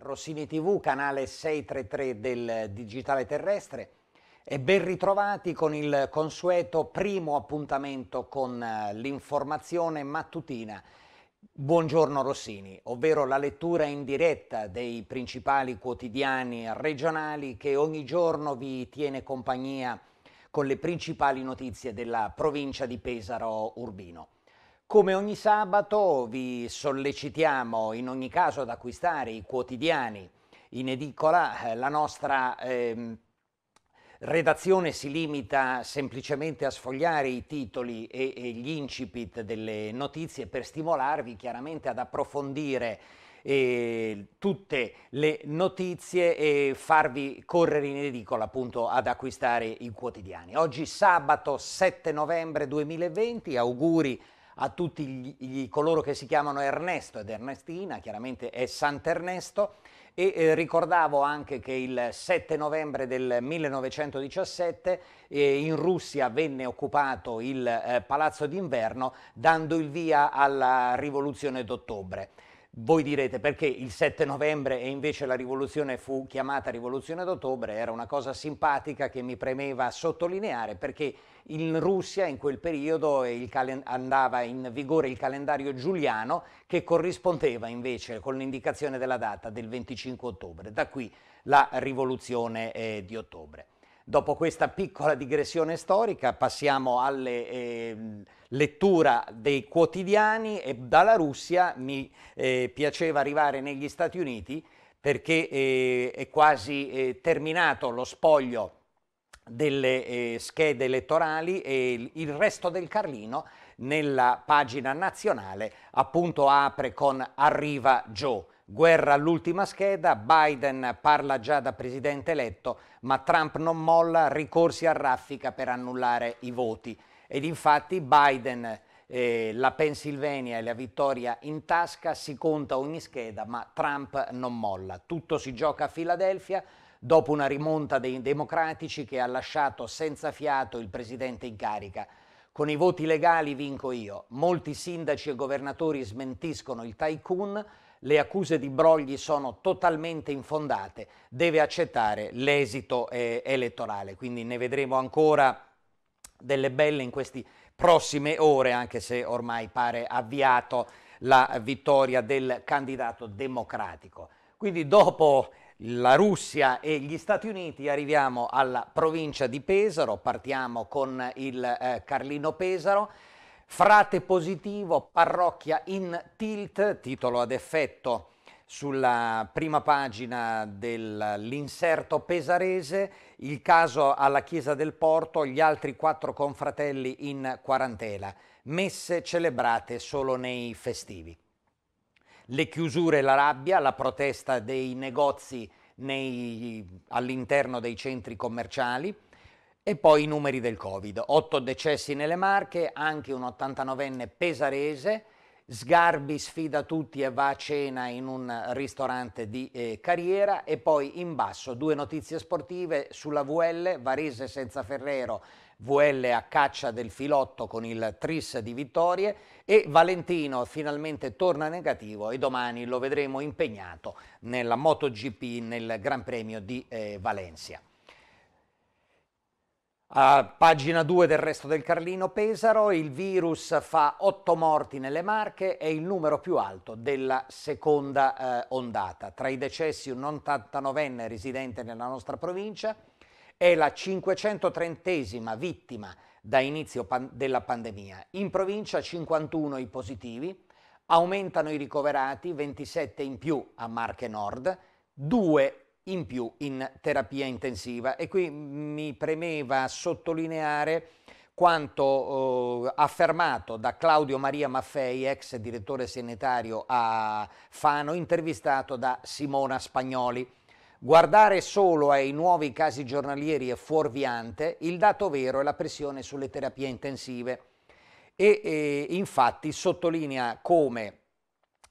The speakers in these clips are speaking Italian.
Rossini TV, canale 633 del Digitale Terrestre e ben ritrovati con il consueto primo appuntamento con eh, l'informazione mattutina. Buongiorno Rossini, ovvero la lettura in diretta dei principali quotidiani regionali che ogni giorno vi tiene compagnia con le principali notizie della provincia di Pesaro Urbino. Come ogni sabato vi sollecitiamo in ogni caso ad acquistare i quotidiani in edicola, eh, la nostra eh, redazione si limita semplicemente a sfogliare i titoli e, e, gli incipit delle notizie per stimolarvi chiaramente ad approfondire eh, tutte le notizie e farvi correre in edicola appunto ad acquistare i quotidiani. Oggi sabato 7 novembre 2020, auguri a tutti gli, gli, coloro che si chiamano Ernesto ed Ernestina, chiaramente è Sant'Ernesto, e eh, ricordavo anche che il 7 novembre del 1917 eh, in Russia venne occupato il eh, Palazzo d'inverno dando il via alla rivoluzione d'ottobre. Voi direte perché il 7 novembre e invece la rivoluzione fu chiamata rivoluzione d'ottobre, era una cosa simpatica che mi premeva sottolineare perché in Russia in quel periodo andava in vigore il calendario giuliano che corrispondeva invece con l'indicazione della data del 25 ottobre, da qui la rivoluzione eh, di ottobre. Dopo questa piccola digressione storica passiamo alla eh, lettura dei quotidiani e dalla Russia mi eh, piaceva arrivare negli Stati Uniti perché eh, è quasi eh, terminato lo spoglio delle eh, schede elettorali e il resto del Carlino nella pagina nazionale appunto apre con Arriva Joe. Guerra all'ultima scheda, Biden parla già da presidente eletto, ma Trump non molla, ricorsi a raffica per annullare i voti. Ed infatti Biden eh, la Pennsylvania e la vittoria in tasca, si conta ogni scheda, ma Trump non molla. Tutto si gioca a Filadelfia dopo una rimonta dei democratici che ha lasciato senza fiato il presidente in carica. Con i voti legali vinco io. Molti sindaci e governatori smentiscono il tycoon le accuse di brogli sono totalmente infondate, deve accettare l'esito eh, elettorale. Quindi ne vedremo ancora delle belle in queste prossime ore, anche se ormai pare avviato la vittoria del candidato democratico. Quindi dopo la Russia e gli Stati Uniti arriviamo alla provincia di Pesaro, partiamo con il eh, Carlino Pesaro Frate positivo, parrocchia in tilt, titolo ad effetto sulla prima pagina dell'inserto pesarese, il caso alla Chiesa del Porto, gli altri quattro confratelli in quarantena, messe celebrate solo nei festivi. Le chiusure, la rabbia, la protesta dei negozi all'interno dei centri commerciali, e poi i numeri del Covid, Otto decessi nelle Marche, anche un 89enne pesarese, Sgarbi sfida tutti e va a cena in un ristorante di eh, carriera e poi in basso due notizie sportive sulla VL, Varese senza Ferrero, VL a caccia del filotto con il tris di vittorie e Valentino finalmente torna negativo e domani lo vedremo impegnato nella MotoGP nel Gran Premio di eh, Valencia. A pagina 2 del resto del Carlino Pesaro, il virus fa 8 morti nelle Marche, è il numero più alto della seconda uh, ondata. Tra i decessi un 89enne residente nella nostra provincia è la 530esima vittima da inizio pan della pandemia. In provincia 51 i positivi, aumentano i ricoverati, 27 in più a Marche Nord, 2 in più in terapia intensiva. E qui mi premeva sottolineare quanto eh, affermato da Claudio Maria Maffei, ex direttore sanitario a Fano, intervistato da Simona Spagnoli. Guardare solo ai nuovi casi giornalieri è fuorviante, il dato vero è la pressione sulle terapie intensive. E, e eh, infatti sottolinea come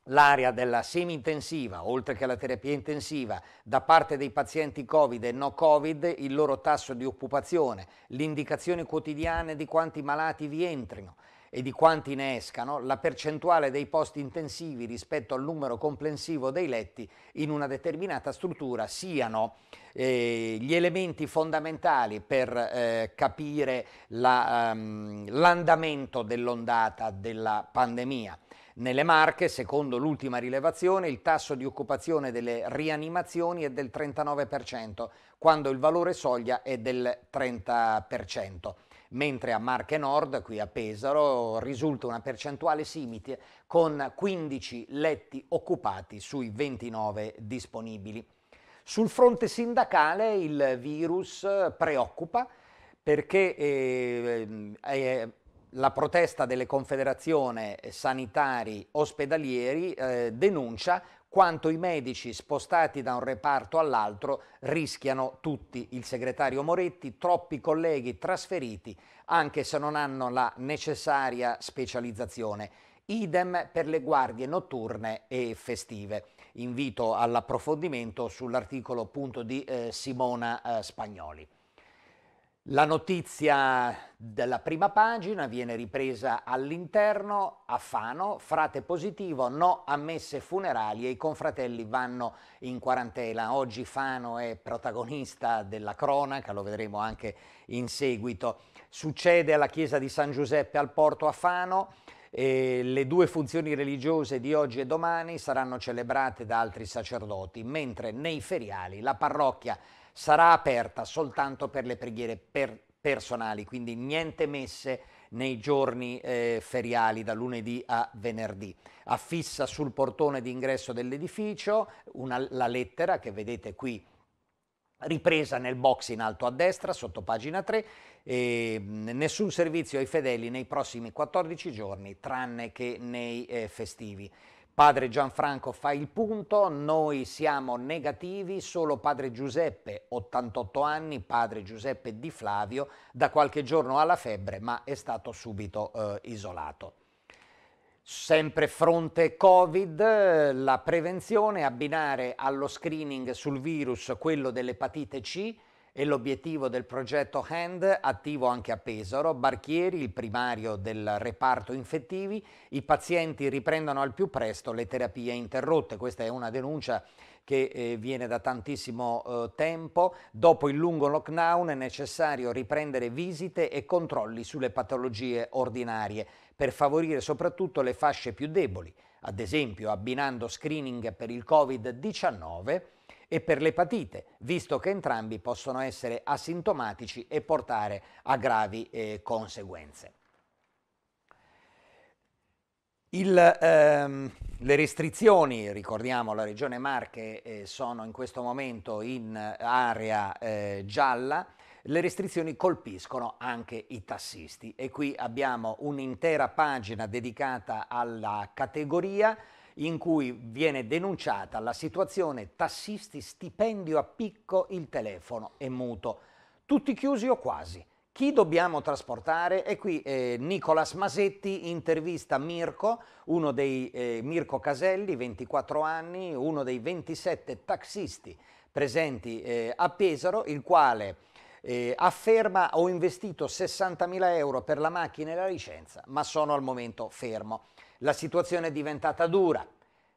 l'area della semi-intensiva, oltre che alla terapia intensiva, da parte dei pazienti Covid e no Covid, il loro tasso di occupazione, l'indicazione quotidiana di quanti malati vi entrino e di quanti ne escano, la percentuale dei posti intensivi rispetto al numero complessivo dei letti in una determinata struttura siano eh, gli elementi fondamentali per eh, capire ehm, l'andamento la, um, dell'ondata della pandemia. Nelle Marche, secondo l'ultima rilevazione, il tasso di occupazione delle rianimazioni è del 39%, quando il valore soglia è del 30% mentre a Marche Nord, qui a Pesaro, risulta una percentuale simile con 15 letti occupati sui 29 disponibili. Sul fronte sindacale il virus preoccupa perché eh, eh, la protesta delle confederazioni sanitari ospedalieri eh, denuncia quanto i medici spostati da un reparto all'altro rischiano tutti il segretario Moretti, troppi colleghi trasferiti anche se non hanno la necessaria specializzazione. Idem per le guardie notturne e festive. Invito all'approfondimento sull'articolo appunto di eh, Simona eh, Spagnoli. La notizia della prima pagina viene ripresa all'interno a Fano, frate positivo, no a messe funerali e i confratelli vanno in quarantena. Oggi Fano è protagonista della cronaca, lo vedremo anche in seguito. Succede alla chiesa di San Giuseppe al Porto a Fano. E le due funzioni religiose di oggi e domani saranno celebrate da altri sacerdoti, mentre nei feriali la parrocchia sarà aperta soltanto per le preghiere per personali, quindi niente messe nei giorni eh, feriali da lunedì a venerdì. Affissa sul portone d'ingresso dell'edificio una, la lettera che vedete qui ripresa nel box in alto a destra, sotto pagina 3, eh, nessun servizio ai fedeli nei prossimi 14 giorni, tranne che nei eh, festivi. Padre Gianfranco fa il punto, noi siamo negativi, solo padre Giuseppe, 88 anni, padre Giuseppe Di Flavio, da qualche giorno ha la febbre ma è stato subito eh, isolato. Sempre fronte Covid, la prevenzione, abbinare allo screening sul virus quello dell'epatite C, è l'obiettivo del progetto HAND, attivo anche a Pesaro, Barchieri, il primario del reparto infettivi, i pazienti riprendono al più presto le terapie interrotte. Questa è una denuncia che eh, viene da tantissimo eh, tempo. Dopo il lungo lockdown è necessario riprendere visite e controlli sulle patologie ordinarie per favorire soprattutto le fasce più deboli, ad esempio abbinando screening per il Covid-19 e per l'epatite, visto che entrambi possono essere asintomatici e portare a gravi eh, conseguenze. Il, ehm, le restrizioni, ricordiamo la regione Marche eh, sono in questo momento in area eh, gialla, le restrizioni colpiscono anche i tassisti e qui abbiamo un'intera pagina dedicata alla categoria in cui viene denunciata la situazione tassisti stipendio a picco, il telefono è muto. Tutti chiusi o quasi. Chi dobbiamo trasportare? E qui eh, Nicolas Masetti intervista Mirko, uno dei eh, Mirko Caselli, 24 anni, uno dei 27 taxisti presenti eh, a Pesaro, il quale eh, afferma ho investito 60.000 euro per la macchina e la licenza, ma sono al momento fermo. La situazione è diventata dura,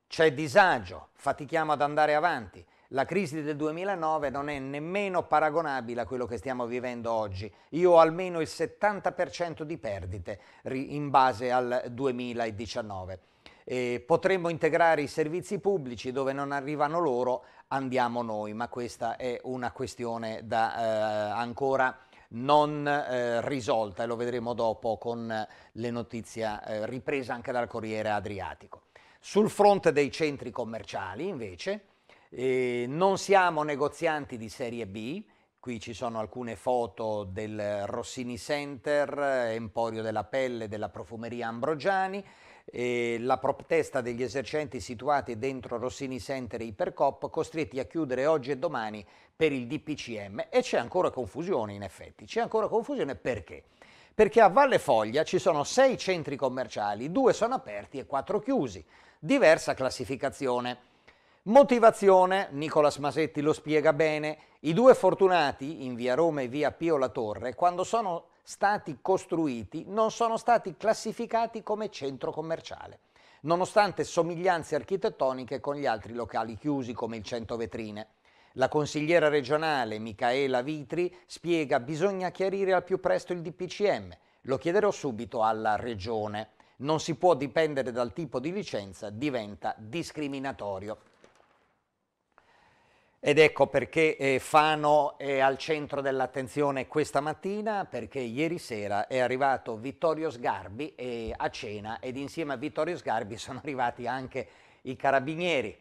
c'è disagio, fatichiamo ad andare avanti. La crisi del 2009 non è nemmeno paragonabile a quello che stiamo vivendo oggi. Io ho almeno il 70% di perdite in base al 2019. E eh, potremmo integrare i servizi pubblici dove non arrivano loro, andiamo noi, ma questa è una questione da eh, ancora non eh, risolta e lo vedremo dopo con eh, le notizie eh, riprese anche dal Corriere Adriatico. Sul fronte dei centri commerciali invece eh, non siamo negozianti di serie B, qui ci sono alcune foto del Rossini Center, Emporio della Pelle, della Profumeria Ambrogiani, eh, la protesta degli esercenti situati dentro Rossini Center e Ipercop costretti a chiudere oggi e domani per il DPCM e c'è ancora confusione in effetti, c'è ancora confusione perché? Perché a Valle Foglia ci sono sei centri commerciali, due sono aperti e quattro chiusi, diversa classificazione. Motivazione, Nicolas Masetti lo spiega bene, i due fortunati in via Roma e via Pio La Torre, quando sono stati costruiti non sono stati classificati come centro commerciale, nonostante somiglianze architettoniche con gli altri locali chiusi come il Cento vetrine. La consigliera regionale Michaela Vitri spiega bisogna chiarire al più presto il DPCM, lo chiederò subito alla regione. Non si può dipendere dal tipo di licenza, diventa discriminatorio. Ed ecco perché eh, Fano è al centro dell'attenzione questa mattina, perché ieri sera è arrivato Vittorio Sgarbi a cena ed insieme a Vittorio Sgarbi sono arrivati anche i carabinieri.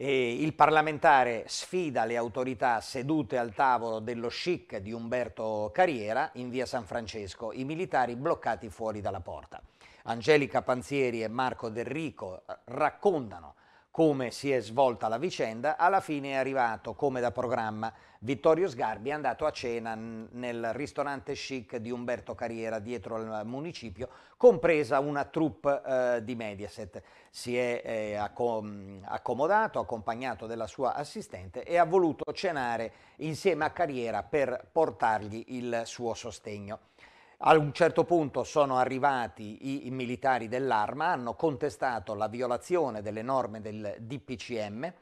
E il parlamentare sfida le autorità sedute al tavolo dello chic di Umberto Carriera in via San Francesco, i militari bloccati fuori dalla porta. Angelica Panzieri e Marco Del Rico eh, raccontano come si è svolta la vicenda, alla fine è arrivato, come da programma, Vittorio Sgarbi è andato a cena nel ristorante chic di Umberto Carriera dietro al municipio, compresa una troupe eh, di Mediaset. Si è eh, accom mm, accomodato, accompagnato dalla sua assistente e ha voluto cenare insieme a Carriera per portargli il suo sostegno. A un certo punto sono arrivati i, i militari dell'arma, hanno contestato la violazione delle norme del DPCM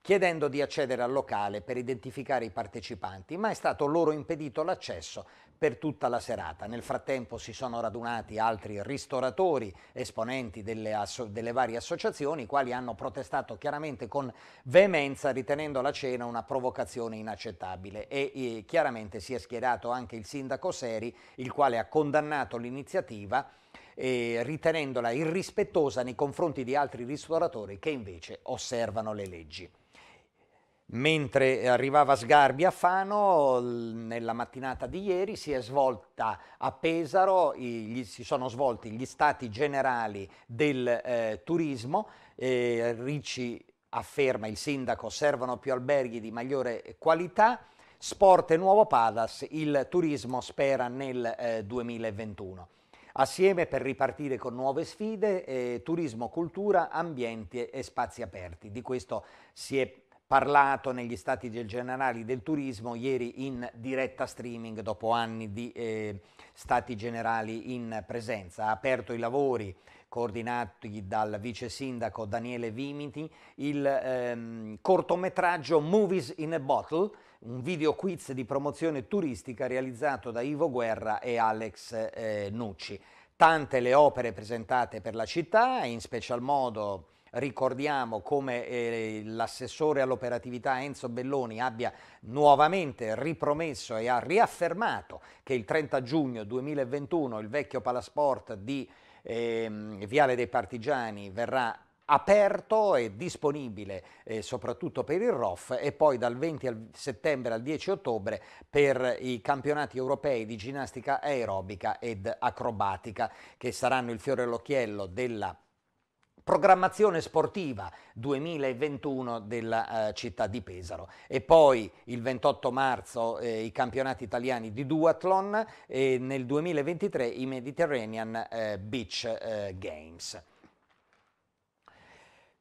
chiedendo di accedere al locale per identificare i partecipanti, ma è stato loro impedito l'accesso per tutta la serata. Nel frattempo si sono radunati altri ristoratori, esponenti delle, delle varie associazioni, i quali hanno protestato chiaramente con veemenza ritenendo la cena una provocazione inaccettabile e eh, chiaramente si è schierato anche il sindaco Seri, il quale ha condannato l'iniziativa eh, ritenendola irrispettosa nei confronti di altri ristoratori che invece osservano le leggi. Mentre arrivava Sgarbi a Fano, nella mattinata di ieri si è svolta a Pesaro, gli, si sono svolti gli stati generali del eh, turismo, eh, Ricci afferma il sindaco servono più alberghi di migliore qualità, Sport e Nuovo Padas, il turismo spera nel eh, 2021. Assieme per ripartire con nuove sfide, eh, turismo, cultura, ambienti e spazi aperti. Di questo si è parlato negli stati generali del turismo ieri in diretta streaming dopo anni di eh, stati generali in presenza. Ha aperto i lavori coordinati dal vice sindaco Daniele Vimiti, il ehm, cortometraggio Movies in a Bottle, un video quiz di promozione turistica realizzato da Ivo Guerra e Alex eh, Nucci. Tante le opere presentate per la città, in special modo Ricordiamo come eh, l'assessore all'operatività Enzo Belloni abbia nuovamente ripromesso e ha riaffermato che il 30 giugno 2021 il vecchio palasport di eh, Viale dei Partigiani verrà aperto e disponibile eh, soprattutto per il ROF e poi dal 20 settembre al 10 ottobre per i campionati europei di ginnastica aerobica ed acrobatica che saranno il fiore all'occhiello della programmazione sportiva 2021 della eh, città di Pesaro. E poi il 28 marzo eh, i campionati italiani di duathlon e nel 2023 i Mediterranean eh, Beach eh, Games.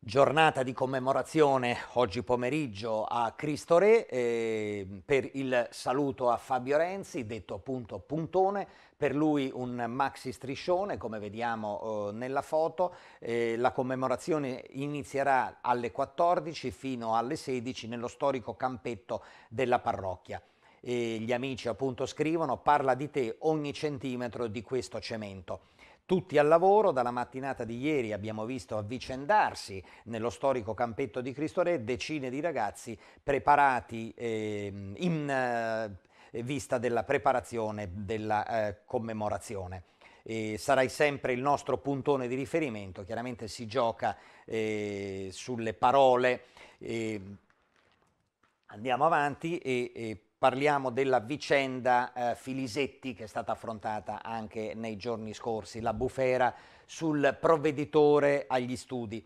Giornata di commemorazione oggi pomeriggio a Cristo Re eh, per il saluto a Fabio Renzi, detto appunto puntone, per lui un maxi striscione come vediamo eh, nella foto, eh, la commemorazione inizierà alle 14 fino alle 16 nello storico campetto della parrocchia. E gli amici appunto scrivono parla di te ogni centimetro di questo cemento. Tutti al lavoro, dalla mattinata di ieri abbiamo visto avvicendarsi nello storico campetto di Cristo Re decine di ragazzi preparati eh, in eh, vista della preparazione della eh, commemorazione. E sarai sempre il nostro puntone di riferimento, chiaramente si gioca eh, sulle parole. Ehm, andiamo avanti e, e Parliamo della vicenda eh, Filisetti che è stata affrontata anche nei giorni scorsi, la bufera sul provveditore agli studi.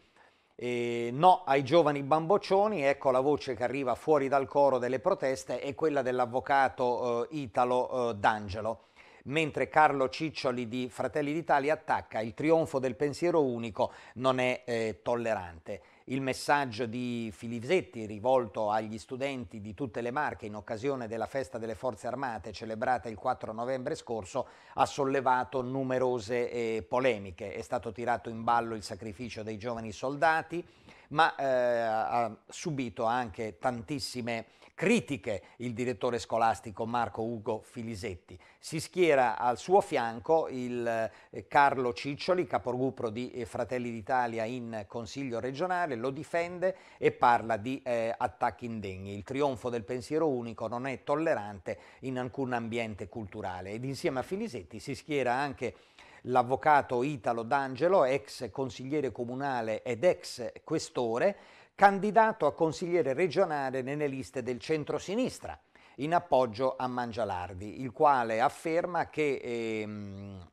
Eh, no ai giovani bamboccioni, ecco la voce che arriva fuori dal coro delle proteste, è quella dell'avvocato eh, Italo eh, D'Angelo. Mentre Carlo Ciccioli di Fratelli d'Italia attacca il trionfo del pensiero unico non è eh, tollerante il messaggio di Filisetti rivolto agli studenti di tutte le Marche in occasione della festa delle forze armate celebrata il 4 novembre scorso ha sollevato numerose eh, polemiche. È stato tirato in ballo il sacrificio dei giovani soldati, ma eh, ha subito anche tantissime Critiche il direttore scolastico Marco Ugo Filisetti. Si schiera al suo fianco il eh, Carlo Ciccioli, capogruppo di eh, Fratelli d'Italia in Consiglio regionale, lo difende e parla di eh, attacchi indegni. Il trionfo del pensiero unico non è tollerante in alcun ambiente culturale. Ed insieme a Filisetti si schiera anche l'avvocato Italo D'Angelo, ex consigliere comunale ed ex questore, candidato a consigliere regionale nelle liste del centro-sinistra, in appoggio a Mangialardi, il quale afferma che... Ehm,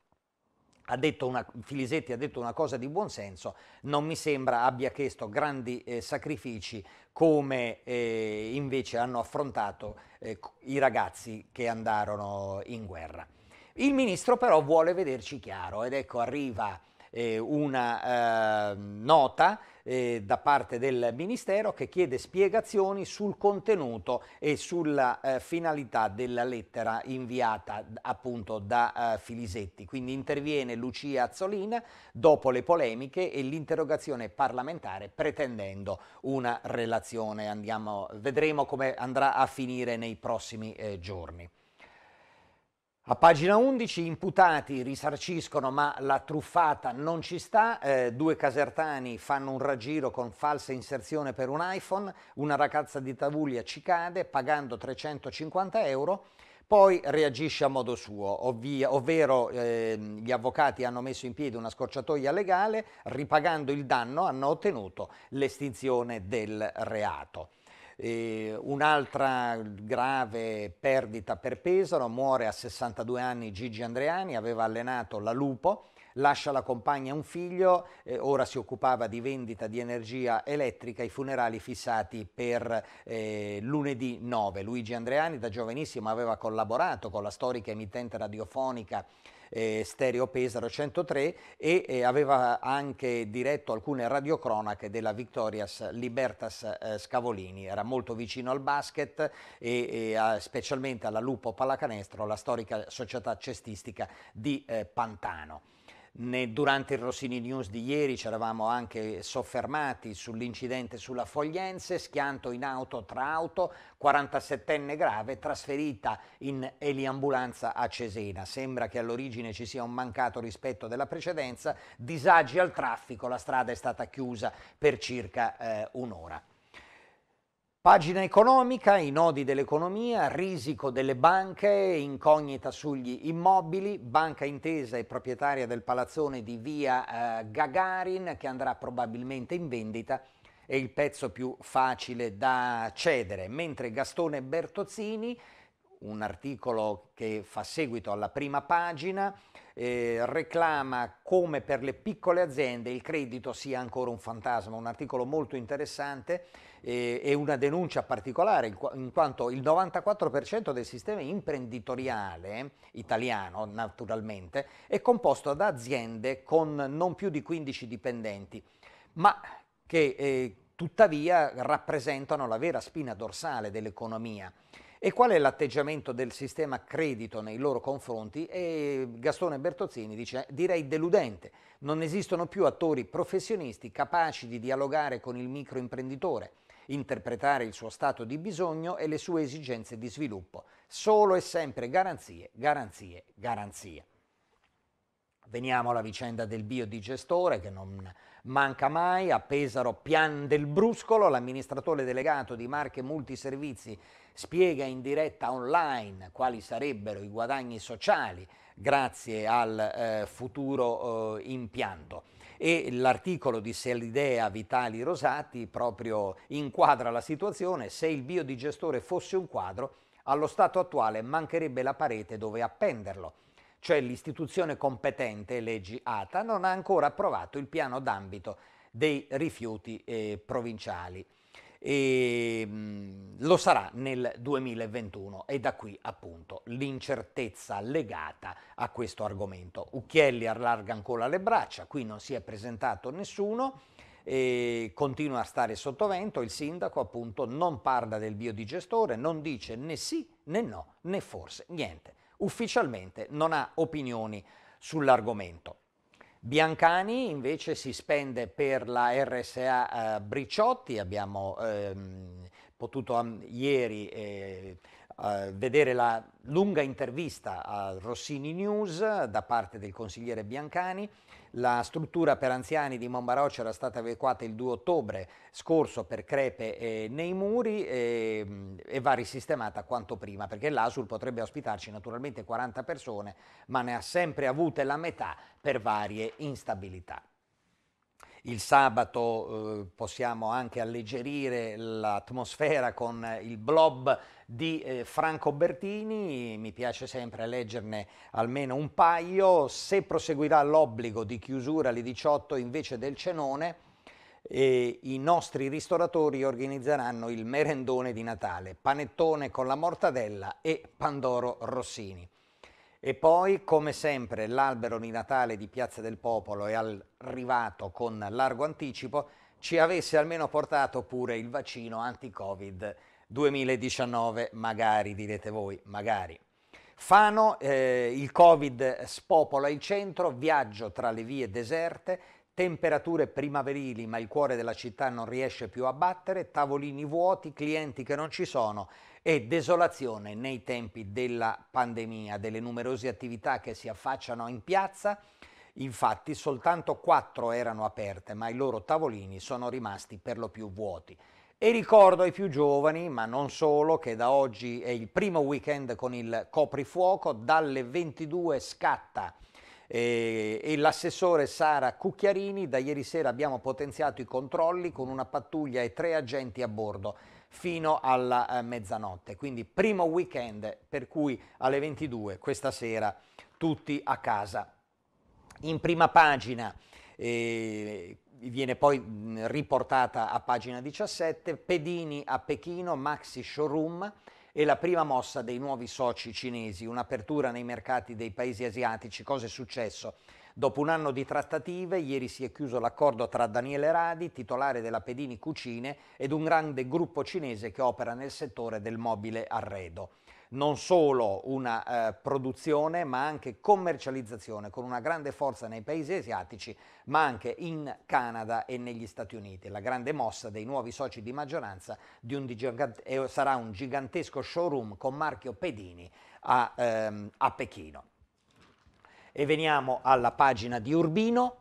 ha detto una, Filisetti ha detto una cosa di buonsenso, non mi sembra abbia chiesto grandi eh, sacrifici come eh, invece hanno affrontato eh, i ragazzi che andarono in guerra. Il ministro però vuole vederci chiaro ed ecco arriva eh, una eh, nota eh, da parte del Ministero che chiede spiegazioni sul contenuto e sulla eh, finalità della lettera inviata appunto da eh, Filisetti. Quindi interviene Lucia Azzolin dopo le polemiche e l'interrogazione parlamentare pretendendo una relazione. Andiamo, vedremo come andrà a finire nei prossimi eh, giorni. A pagina 11 imputati risarciscono ma la truffata non ci sta, eh, due casertani fanno un raggiro con falsa inserzione per un iPhone, una ragazza di Tavuglia ci cade pagando 350 euro, poi reagisce a modo suo, ovvia, ovvero eh, gli avvocati hanno messo in piedi una scorciatoia legale, ripagando il danno hanno ottenuto l'estinzione del reato. E eh, un'altra grave perdita per Pesaro, muore a 62 anni Gigi Andreani, aveva allenato la Lupo, lascia la compagna un figlio, eh, ora si occupava di vendita di energia elettrica, i funerali fissati per eh, lunedì 9. Luigi Andreani da giovanissimo aveva collaborato con la storica emittente radiofonica eh, Stereo Pesaro 103 e eh, aveva anche diretto alcune radiocronache della Victorias Libertas eh, Scavolini. Era molto vicino al basket e, e specialmente alla Lupo Pallacanestro, la storica società cestistica di eh, Pantano. Ne, durante il Rossini News di ieri ci eravamo anche soffermati sull'incidente sulla Foglienze, schianto in auto tra auto, 47enne grave trasferita in eliambulanza a Cesena. Sembra che all'origine ci sia un mancato rispetto della precedenza, disagi al traffico, la strada è stata chiusa per circa eh, un'ora. Pagina economica, i nodi dell'economia, risico delle banche, incognita sugli immobili, Banca Intesa e proprietaria del palazzone di via eh, Gagarin che andrà probabilmente in vendita, è il pezzo più facile da cedere, mentre Gastone Bertozzini un articolo che fa seguito alla prima pagina, eh, reclama come per le piccole aziende il credito sia ancora un fantasma, un articolo molto interessante eh, e una denuncia particolare in quanto il 94% del sistema imprenditoriale eh, italiano naturalmente è composto da aziende con non più di 15 dipendenti, ma che eh, tuttavia rappresentano la vera spina dorsale dell'economia e qual è l'atteggiamento del sistema credito nei loro confronti e Gastone Bertozzini dice eh, direi deludente, non esistono più attori professionisti capaci di dialogare con il microimprenditore, interpretare il suo stato di bisogno e le sue esigenze di sviluppo, solo e sempre garanzie, garanzie, garanzie. Veniamo alla vicenda del biodigestore che non manca mai, a Pesaro Pian del Bruscolo, l'amministratore delegato di Marche Multiservizi spiega in diretta online quali sarebbero i guadagni sociali grazie al eh, futuro eh, impianto. E l'articolo di Selidea Vitali Rosati proprio inquadra la situazione, se il biodigestore fosse un quadro, allo stato attuale mancherebbe la parete dove appenderlo, cioè l'istituzione competente, leggi ATA, non ha ancora approvato il piano d'ambito dei rifiuti eh, provinciali e ehm, lo sarà nel 2021 e da qui appunto l'incertezza legata a questo argomento. Ucchielli allarga ancora le braccia, qui non si è presentato nessuno, eh, continua a stare sotto vento, il sindaco appunto non parla del biodigestore, non dice né sì né no né forse niente, ufficialmente non ha opinioni sull'argomento. Biancani invece si spende per la RSA eh, Bricciotti, abbiamo ehm, potuto am- ieri eh, eh, vedere la lunga intervista a Rossini News da parte del consigliere Biancani. La struttura per anziani di Monbaroccia era stata evacuata il 2 ottobre scorso per crepe eh, nei muri e, ehm, e, va risistemata quanto prima perché l'ASUL potrebbe ospitarci naturalmente 40 persone ma ne ha sempre avute la metà per varie instabilità il sabato eh, possiamo anche alleggerire l'atmosfera con il blob di eh, Franco Bertini, mi piace sempre leggerne almeno un paio, se proseguirà l'obbligo di chiusura alle 18 invece del cenone, eh, i nostri ristoratori organizzeranno il merendone di Natale, panettone con la mortadella e Pandoro Rossini. E poi, come sempre, l'albero di Natale di Piazza del Popolo è arrivato con largo anticipo, ci avesse almeno portato pure il vaccino anti-Covid 2019, magari, direte voi, magari. Fano, eh, il Covid spopola il centro, viaggio tra le vie deserte, temperature primaverili ma il cuore della città non riesce più a battere, tavolini vuoti, clienti che non ci sono, e desolazione nei tempi della pandemia, delle numerose attività che si affacciano in piazza. Infatti soltanto quattro erano aperte, ma i loro tavolini sono rimasti per lo più vuoti. E ricordo ai più giovani, ma non solo, che da oggi è il primo weekend con il coprifuoco, dalle 22 scatta e, e l'assessore Sara Cucchiarini. Da ieri sera abbiamo potenziato i controlli con una pattuglia e tre agenti a bordo fino alla eh, mezzanotte. Quindi primo weekend per cui alle 22 questa sera tutti a casa. In prima pagina eh, viene poi riportata a pagina 17 Pedini a Pechino, Maxi Showroom e la prima mossa dei nuovi soci cinesi, un'apertura nei mercati dei paesi asiatici. Cosa è successo? Dopo un anno di trattative, ieri si è chiuso l'accordo tra Daniele Radi, titolare della Pedini Cucine, ed un grande gruppo cinese che opera nel settore del mobile arredo non solo una eh, produzione ma anche commercializzazione con una grande forza nei paesi asiatici ma anche in Canada e negli Stati Uniti. La grande mossa dei nuovi soci di maggioranza di un gigante, eh, sarà un gigantesco showroom con marchio Pedini a, ehm, a Pechino. E veniamo alla pagina di Urbino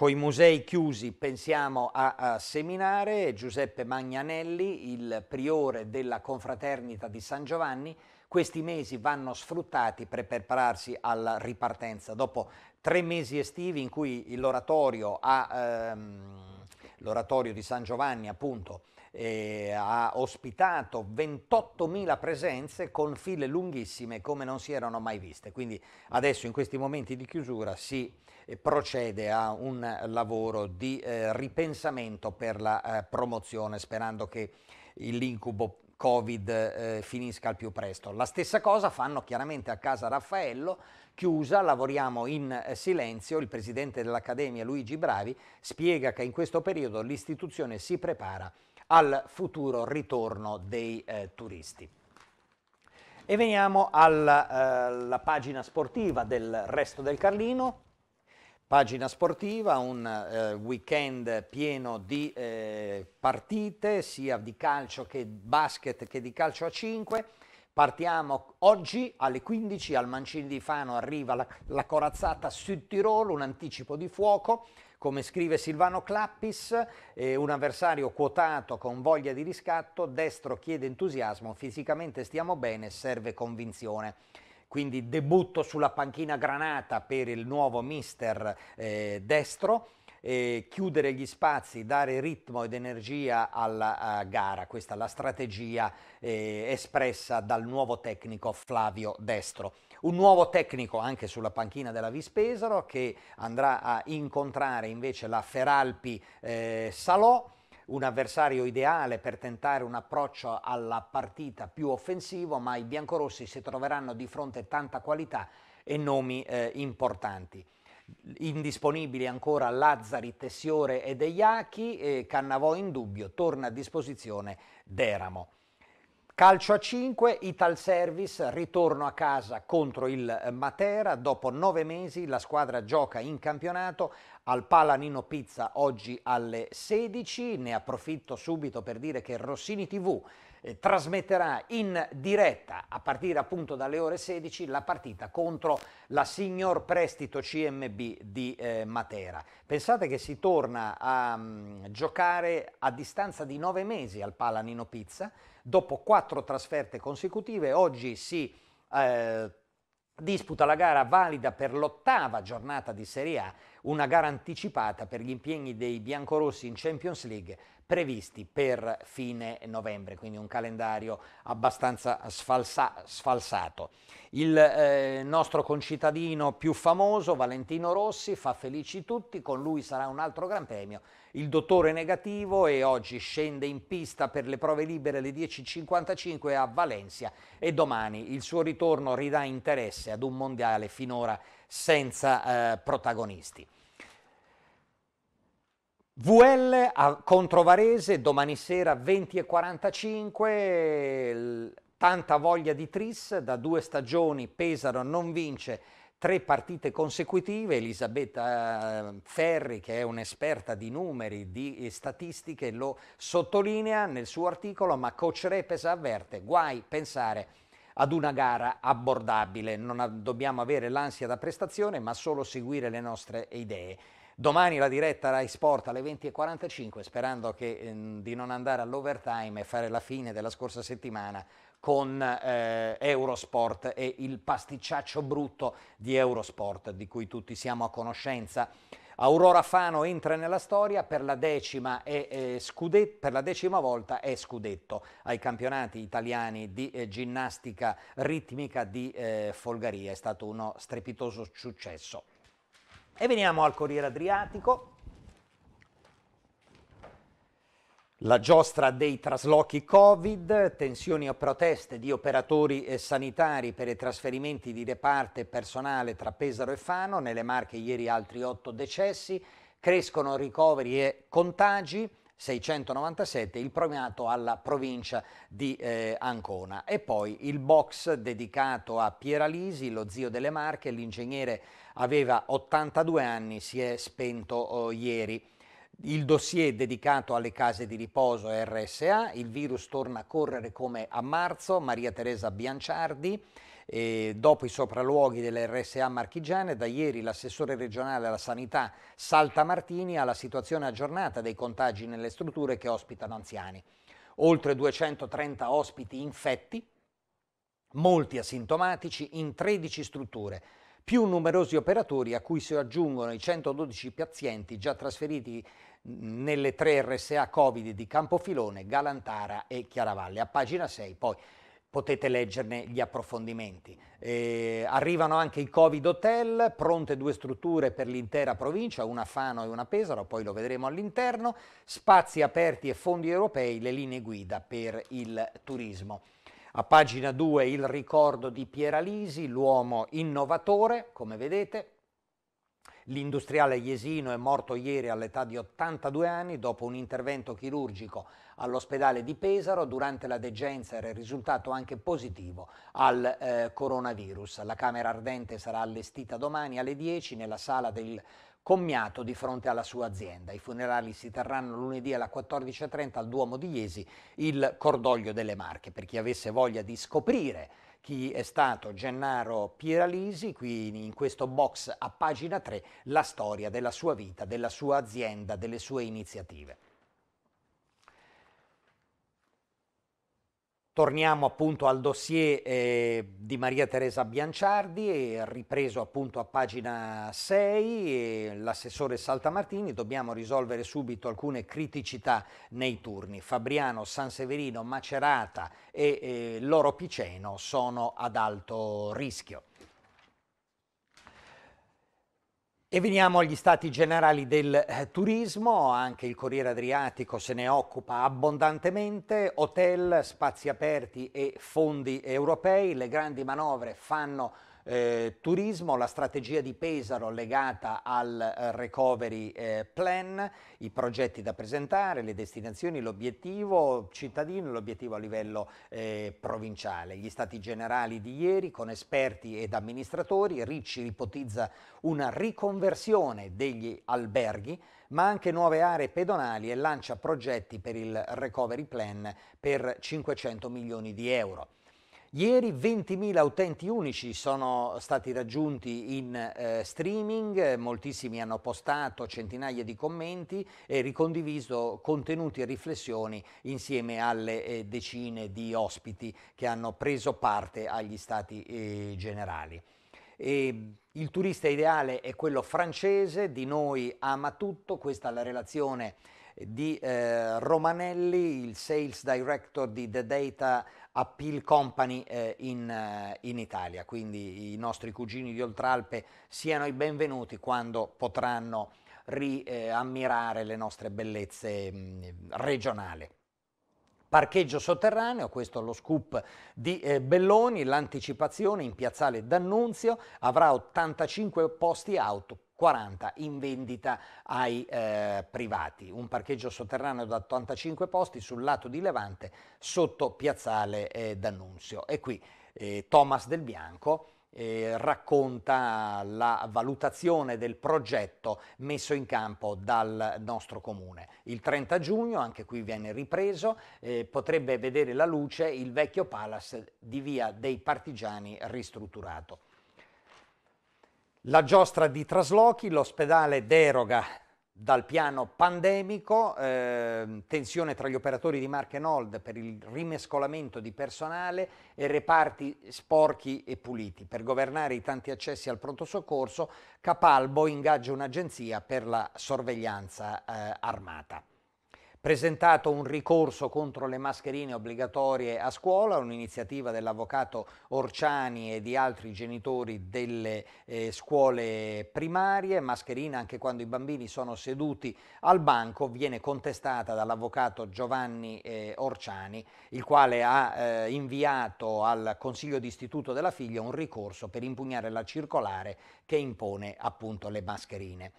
Coi musei chiusi pensiamo a, a seminare Giuseppe Magnanelli, il priore della confraternita di San Giovanni, questi mesi vanno sfruttati per prepararsi alla ripartenza. Dopo tre mesi estivi in cui l'oratorio ha ehm, l'oratorio di San Giovanni appunto eh, ha ospitato 28.000 presenze con file lunghissime come non si erano mai viste, quindi adesso in questi momenti di chiusura si eh, procede a un lavoro di eh, ripensamento per la eh, promozione sperando che l'incubo Covid eh, finisca al più presto. La stessa cosa fanno chiaramente a casa Raffaello, chiusa, lavoriamo in eh, silenzio, il presidente dell'Accademia Luigi Bravi spiega che in questo periodo l'istituzione si prepara al futuro ritorno dei eh, turisti. E veniamo alla eh, pagina sportiva del resto del Carlino, Pagina sportiva, un eh, weekend pieno di eh, partite sia di calcio che basket che di calcio a 5. Partiamo oggi alle 15 al Mancini di Fano arriva la, la corazzata Sud Tirolo, un anticipo di fuoco, come scrive Silvano Clappis, eh, un avversario quotato con voglia di riscatto, destro chiede entusiasmo, fisicamente stiamo bene, serve convinzione quindi debutto sulla panchina granata per il nuovo mister eh, destro. Eh, chiudere gli spazi, dare ritmo ed energia alla gara. Questa è la strategia eh, espressa dal nuovo tecnico Flavio Destro. Un nuovo tecnico anche sulla panchina della Vispesaro che andrà a incontrare invece la Feralpi eh, Salò un avversario ideale per tentare un approccio alla partita più offensivo, ma i biancorossi si troveranno di fronte tanta qualità e nomi eh, importanti. Indisponibili ancora Lazzari, Tessiore e Deiachi, e Cannavò in dubbio, torna a disposizione Deramo. Calcio a 5, Ital Service, ritorno a casa contro il Matera, dopo nove mesi la squadra gioca in campionato, al Palanino Pizza oggi alle 16. Ne approfitto subito per dire che Rossini TV eh, trasmetterà in diretta a partire appunto dalle ore 16 la partita contro la Signor Prestito CMB di eh, Matera. Pensate che si torna a um, giocare a distanza di 9 mesi al Palanino Pizza, dopo 4 trasferte consecutive, oggi si eh, disputa la gara valida per l'ottava giornata di Serie A una gara anticipata per gli impegni dei biancorossi in Champions League previsti per fine novembre, quindi un calendario abbastanza sfalsa sfalsato. Il eh, nostro concittadino più famoso, Valentino Rossi, fa felici tutti, con lui sarà un altro Gran Premio, il dottore negativo e oggi scende in pista per le prove libere alle 10.55 a Valencia e domani il suo ritorno ridà interesse ad un mondiale finora senza eh, protagonisti. VL a Varese, domani sera 20.45, tanta voglia di Tris, da due stagioni Pesaro non vince tre partite consecutive, Elisabetta eh, Ferri che è un'esperta di numeri, di eh, statistiche lo sottolinea nel suo articolo, ma Coach Repes avverte, guai pensare ad una gara abbordabile. Non dobbiamo avere l'ansia da prestazione, ma solo seguire le nostre idee. Domani la diretta Rai Sport alle 20.45, sperando che, eh, di non andare all'overtime e fare la fine della scorsa settimana con eh, Eurosport e il pasticciaccio brutto di Eurosport, di cui tutti siamo a conoscenza. Aurora Fano entra nella storia per la decima, è, è eh, scudetto, per la decima volta è scudetto ai campionati italiani di eh, ginnastica ritmica di eh, Folgaria, è stato uno strepitoso successo. E veniamo al Corriere Adriatico. La giostra dei traslochi Covid, tensioni a proteste di operatori sanitari per i trasferimenti di reparte personale tra Pesaro e Fano, nelle Marche ieri altri otto decessi, crescono ricoveri e contagi, 697 il premiato alla provincia di eh, Ancona e poi il box dedicato a Piera Lisi, lo zio delle Marche, l'ingegnere aveva 82 anni, si è spento oh, ieri il dossier dedicato alle case di riposo RSA, il virus torna a correre come a marzo, Maria Teresa Bianciardi, e dopo i sopralluoghi delle RSA marchigiane, da ieri l'assessore regionale alla sanità Salta Martini ha la situazione aggiornata dei contagi nelle strutture che ospitano anziani. Oltre 230 ospiti infetti, molti asintomatici in 13 strutture, più numerosi operatori a cui si aggiungono i 112 pazienti già trasferiti nelle tre RSA Covid di Campofilone, Galantara e Chiaravalle. A pagina 6 poi potete leggerne gli approfondimenti. Eh, arrivano anche i Covid Hotel, pronte due strutture per l'intera provincia, una a Fano e una a Pesaro, poi lo vedremo all'interno, spazi aperti e fondi europei, le linee guida per il turismo. A pagina 2 il ricordo di Pieralisi, l'uomo innovatore, come vedete, L'industriale Iesino è morto ieri all'età di 82 anni dopo un intervento chirurgico all'ospedale di Pesaro. Durante la degenza era risultato anche positivo al eh, coronavirus. La Camera Ardente sarà allestita domani alle 10 nella sala del commiato di fronte alla sua azienda. I funerali si terranno lunedì alle 14.30 al Duomo di Iesi, il cordoglio delle Marche. Per chi avesse voglia di scoprire chi è stato Gennaro Pieralisi, qui in questo box a pagina 3 la storia della sua vita, della sua azienda, delle sue iniziative. Torniamo appunto al dossier eh, di Maria Teresa Bianciardi, eh, ripreso appunto a pagina 6, eh, l'assessore Saltamartini, dobbiamo risolvere subito alcune criticità nei turni. Fabriano, San Severino, Macerata e eh, Loro Piceno sono ad alto rischio. E veniamo agli stati generali del eh, turismo, anche il Corriere Adriatico se ne occupa abbondantemente, hotel, spazi aperti e fondi europei, le grandi manovre fanno eh, turismo, la strategia di Pesaro legata al eh, recovery eh, plan, i progetti da presentare, le destinazioni, l'obiettivo cittadino, l'obiettivo a livello eh, provinciale. Gli stati generali di ieri con esperti ed amministratori, Ricci ipotizza una riconversione degli alberghi ma anche nuove aree pedonali e lancia progetti per il recovery plan per 500 milioni di euro. Ieri 20.000 utenti unici sono stati raggiunti in eh, streaming, moltissimi hanno postato centinaia di commenti e ricondiviso contenuti e riflessioni insieme alle eh, decine di ospiti che hanno preso parte agli stati eh, generali. E il turista ideale è quello francese, di noi ama tutto, questa è la relazione di eh, Romanelli, il sales director di The Data Appeal Company eh, in, eh, in, Italia, quindi i nostri cugini di Oltralpe siano i benvenuti quando potranno riammirare le nostre bellezze mh, mm, regionali parcheggio sotterraneo, questo è lo scoop di eh, Belloni, l'anticipazione in piazzale D'Annunzio avrà 85 posti auto 40 in vendita ai eh, privati. Un parcheggio sotterraneo da 85 posti sul lato di Levante sotto Piazzale eh, D'Annunzio. E qui eh, Thomas Del Bianco eh, racconta la valutazione del progetto messo in campo dal nostro comune. Il 30 giugno, anche qui viene ripreso, eh, potrebbe vedere la luce il vecchio palace di via dei partigiani ristrutturato. La giostra di traslochi, l'ospedale deroga dal piano pandemico, eh, tensione tra gli operatori di Markenold per il rimescolamento di personale e reparti sporchi e puliti. Per governare i tanti accessi al pronto soccorso, Capalbo ingaggia un'agenzia per la sorveglianza eh, armata presentato un ricorso contro le mascherine obbligatorie a scuola, un'iniziativa dell'avvocato Orciani e di altri genitori delle eh, scuole primarie, mascherina anche quando i bambini sono seduti al banco, viene contestata dall'avvocato Giovanni eh, Orciani, il quale ha eh, inviato al Consiglio d'Istituto della figlia un ricorso per impugnare la circolare che impone appunto le mascherine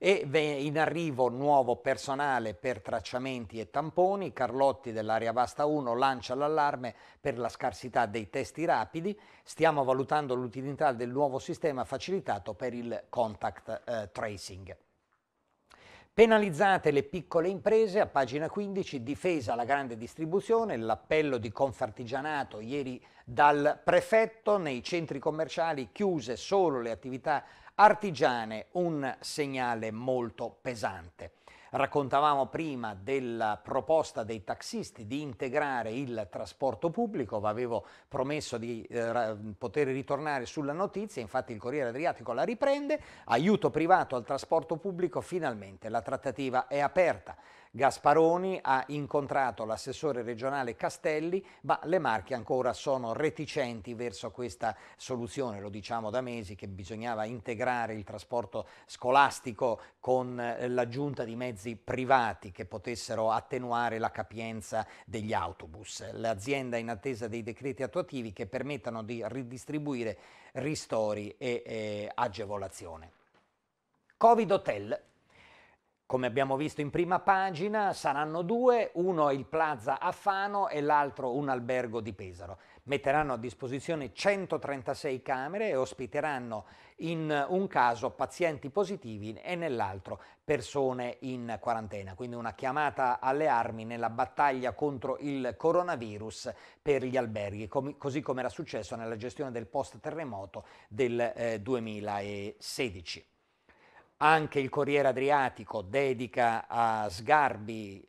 e in arrivo nuovo personale per tracciamenti e tamponi, Carlotti dell'area vasta 1 lancia l'allarme per la scarsità dei testi rapidi, stiamo valutando l'utilità del nuovo sistema facilitato per il contact eh, tracing. Penalizzate le piccole imprese, a pagina 15, difesa la grande distribuzione, l'appello di Confartigianato ieri dal prefetto, nei centri commerciali chiuse solo le attività artigiane un segnale molto pesante. Raccontavamo prima della proposta dei taxisti di integrare il trasporto pubblico, avevo promesso di eh, poter ritornare sulla notizia, infatti il Corriere Adriatico la riprende, aiuto privato al trasporto pubblico, finalmente la trattativa è aperta. Gasparoni ha incontrato l'assessore regionale Castelli, ma le Marche ancora sono reticenti verso questa soluzione. Lo diciamo da mesi che bisognava integrare il trasporto scolastico con eh, l'aggiunta di mezzi privati che potessero attenuare la capienza degli autobus. L'azienda è in attesa dei decreti attuativi che permettano di ridistribuire ristori e eh, agevolazione. Covid Hotel come abbiamo visto in prima pagina, saranno due, uno il Plaza a Fano e l'altro un albergo di Pesaro. Metteranno a disposizione 136 camere e ospiteranno in un caso pazienti positivi e nell'altro persone in quarantena. Quindi una chiamata alle armi nella battaglia contro il coronavirus per gli alberghi, com così come era successo nella gestione del post terremoto del eh, 2016. Anche il Corriere Adriatico dedica a Sgarbi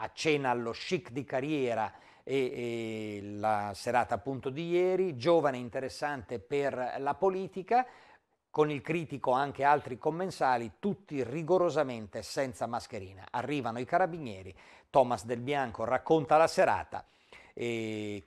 accena allo chic di carriera e, e, la serata appunto di ieri, giovane interessante per la politica, con il critico anche altri commensali, tutti rigorosamente senza mascherina. Arrivano i carabinieri, Thomas Del Bianco racconta la serata eh,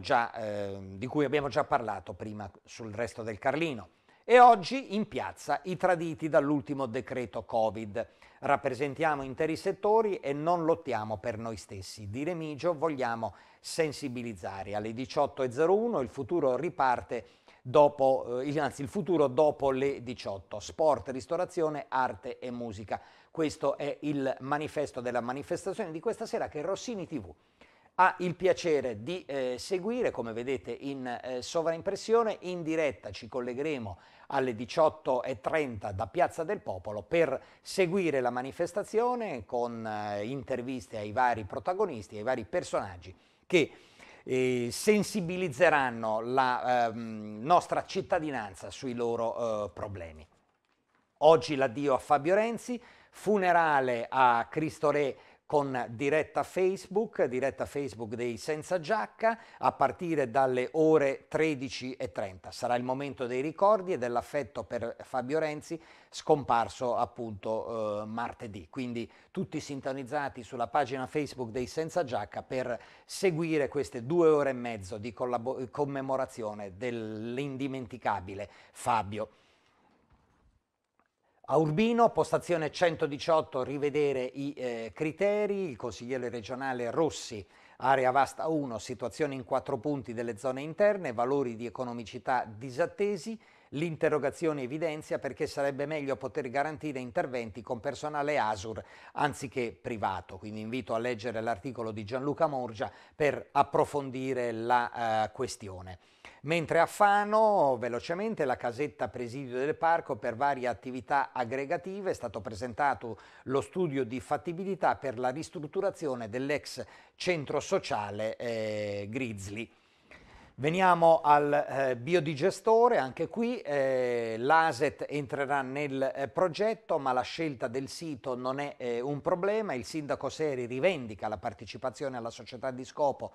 già, eh, di cui abbiamo già parlato prima sul resto del Carlino. E oggi in piazza i traditi dall'ultimo decreto Covid. Rappresentiamo interi settori e non lottiamo per noi stessi. Di Remigio vogliamo sensibilizzare. Alle 18.01 il futuro riparte dopo, eh, anzi il futuro dopo le 18. Sport, ristorazione, arte e musica. Questo è il manifesto della manifestazione di questa sera che Rossini TV ha il piacere di eh, seguire, come vedete in eh, sovraimpressione, in diretta ci collegheremo alle 18.30 da Piazza del Popolo per seguire la manifestazione con eh, interviste ai vari protagonisti, ai vari personaggi che eh, sensibilizzeranno la eh, nostra cittadinanza sui loro eh, problemi. Oggi l'addio a Fabio Renzi, funerale a Cristo Re con diretta Facebook, diretta Facebook dei Senza Giacca, a partire dalle ore 13.30. Sarà il momento dei ricordi e dell'affetto per Fabio Renzi, scomparso appunto eh, martedì. Quindi tutti sintonizzati sulla pagina Facebook dei Senza Giacca per seguire queste due ore e mezzo di collaborazione commemorazione dell'indimenticabile Fabio a Urbino, postazione 118, rivedere i eh, criteri, il consigliere regionale Rossi, area vasta 1, situazione in quattro punti delle zone interne, valori di economicità disattesi, L'interrogazione evidenzia perché sarebbe meglio poter garantire interventi con personale ASUR anziché privato. Quindi invito a leggere l'articolo di Gianluca Morgia per approfondire la eh, questione. Mentre a Fano, velocemente, la casetta presidio del parco per varie attività aggregative è stato presentato lo studio di fattibilità per la ristrutturazione dell'ex centro sociale eh, Grizzly. Veniamo al eh, biodigestore, anche qui eh, l'ASET entrerà nel eh, progetto ma la scelta del sito non è eh, un problema, il sindaco Seri rivendica la partecipazione alla società di scopo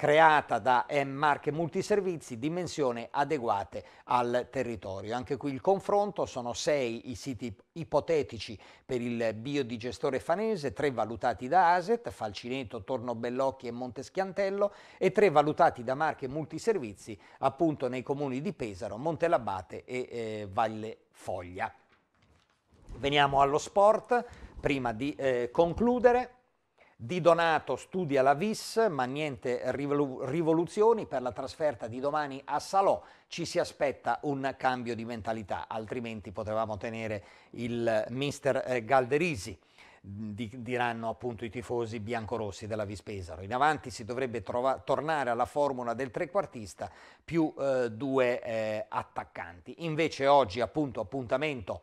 creata da M-Mark Multiservizi, dimensioni adeguate al territorio. Anche qui il confronto, sono sei i siti ipotetici per il biodigestore fanese, tre valutati da ASET, Falcineto, Tornobellocchi Bellocchi e Monteschiantello e tre valutati da Marche Multiservizi appunto nei comuni di Pesaro, Montelabate e eh, Valle Foglia. Veniamo allo sport, prima di eh, concludere. Di Donato studia la VIS, ma niente rivoluzioni per la trasferta di domani a Salò. Ci si aspetta un cambio di mentalità, altrimenti potevamo tenere il mister eh, Galderisi. Di, diranno appunto i tifosi biancorossi della Vispesaro. In avanti si dovrebbe trova, tornare alla formula del trequartista più eh, due eh, attaccanti. Invece oggi appunto appuntamento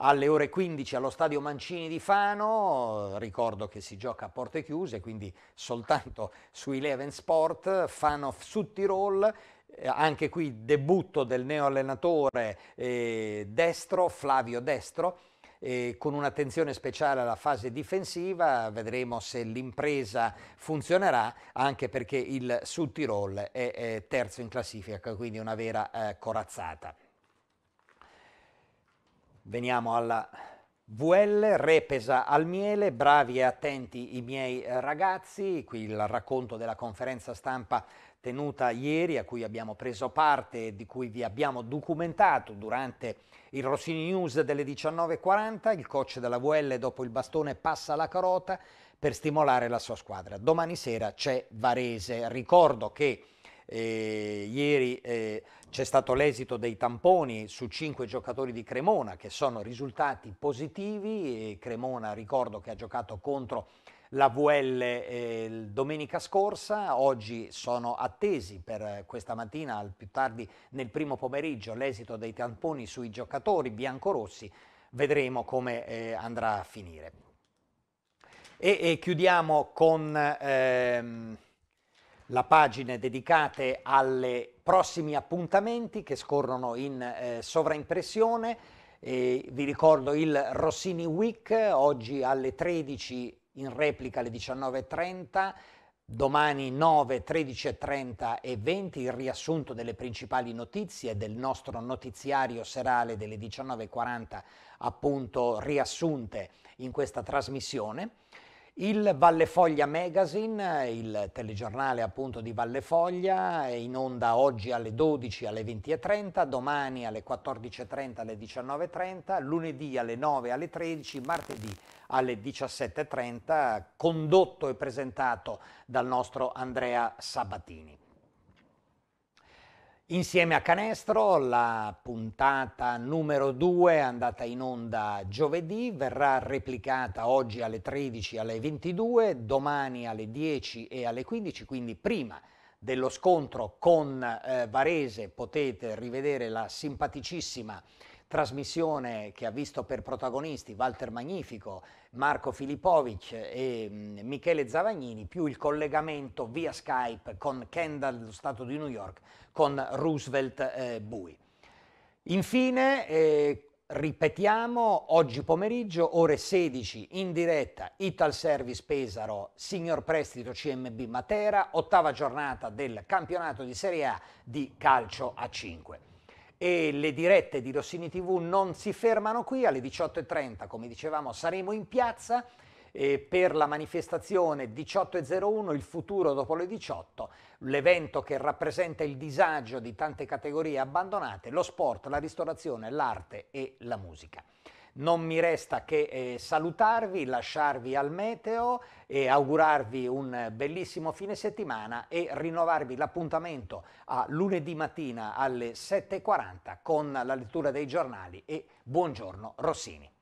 alle ore 15 allo stadio Mancini di Fano, ricordo che si gioca a porte chiuse, quindi soltanto su Eleven Sport, Fano su Tirol, eh, anche qui debutto del neoallenatore eh, destro, Flavio Destro, eh, con un'attenzione speciale alla fase difensiva, vedremo se l'impresa funzionerà, anche perché il Sud Tirol è, è terzo in classifica, quindi una vera eh, corazzata. Veniamo alla VL, Repesa al miele, bravi e attenti i miei eh, ragazzi, qui il racconto della conferenza stampa tenuta ieri a cui abbiamo preso parte e di cui vi abbiamo documentato durante il Rossini News delle 19.40, il coach della VL dopo il bastone passa la carota per stimolare la sua squadra. Domani sera c'è Varese, ricordo che eh, ieri eh, c'è stato l'esito dei tamponi su cinque giocatori di Cremona che sono risultati positivi. Cremona ricordo che ha giocato contro la VL eh, domenica scorsa, oggi sono attesi per questa mattina, al più tardi nel primo pomeriggio, l'esito dei tamponi sui giocatori biancorossi. Vedremo come eh, andrà a finire. E, e chiudiamo con... Ehm, la pagina dedicate alle prossimi appuntamenti che scorrono in eh, sovraimpressione. E vi ricordo il Rossini Week, oggi alle 13 in replica alle 19.30, domani 9, 13.30 e 20 il riassunto delle principali notizie del nostro notiziario serale delle 19.40 appunto riassunte in questa trasmissione. Il Valle Foglia Magazine, il telegiornale appunto di Valle Foglia, è in onda oggi alle 12 alle 20.30, domani alle 14.30 alle 19.30, lunedì alle 9 alle 13, martedì alle 17.30, condotto e presentato dal nostro Andrea Sabatini. Insieme a Canestro, la puntata numero 2 è andata in onda giovedì, verrà replicata oggi alle 13 alle 22, domani alle 10 e alle 15, quindi prima dello scontro con eh, Varese potete rivedere la simpaticissima trasmissione che ha visto per protagonisti Walter Magnifico, Marco Filippovic e mm, Michele Zavagnini, più il collegamento via Skype con Kendall, lo Stato di New York, con Roosevelt eh, Bui. Infine, eh, ripetiamo, oggi pomeriggio, ore 16, in diretta, Ital Service Pesaro, Signor Prestito CMB Matera, ottava giornata del campionato di Serie A di calcio a 5 e le dirette di Rossini TV non si fermano qui, alle 18.30 come dicevamo saremo in piazza eh, per la manifestazione 18.01 il futuro dopo le 18, l'evento che rappresenta il disagio di tante categorie abbandonate, lo sport, la ristorazione, l'arte e la musica. Non mi resta che eh, salutarvi, lasciarvi al meteo e augurarvi un bellissimo fine settimana e rinnovarvi l'appuntamento a lunedì mattina alle 7.40 con la lettura dei giornali e buongiorno Rossini.